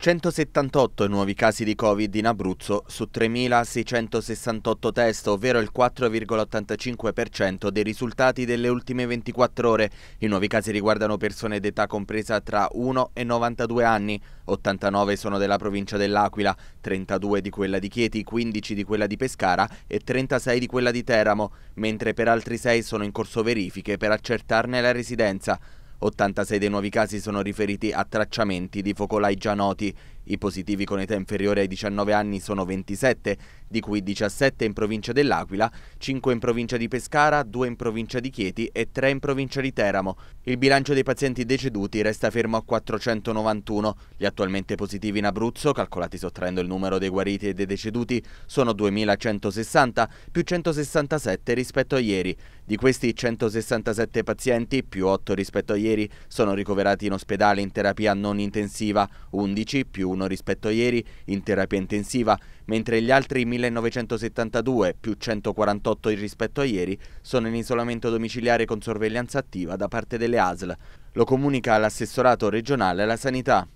178 nuovi casi di Covid in Abruzzo su 3.668 test, ovvero il 4,85% dei risultati delle ultime 24 ore. I nuovi casi riguardano persone d'età compresa tra 1 e 92 anni, 89 sono della provincia dell'Aquila, 32 di quella di Chieti, 15 di quella di Pescara e 36 di quella di Teramo, mentre per altri 6 sono in corso verifiche per accertarne la residenza. 86 dei nuovi casi sono riferiti a tracciamenti di focolai già noti. I positivi con età inferiore ai 19 anni sono 27, di cui 17 in provincia dell'Aquila, 5 in provincia di Pescara, 2 in provincia di Chieti e 3 in provincia di Teramo. Il bilancio dei pazienti deceduti resta fermo a 491. Gli attualmente positivi in Abruzzo, calcolati sottraendo il numero dei guariti e dei deceduti, sono 2160 più 167 rispetto a ieri. Di questi 167 pazienti, più 8 rispetto a ieri, sono ricoverati in ospedale in terapia non intensiva, 11 più 1 41 rispetto a ieri in terapia intensiva, mentre gli altri 1972 più 148 rispetto a ieri sono in isolamento domiciliare con sorveglianza attiva da parte delle ASL. Lo comunica l'assessorato regionale alla sanità.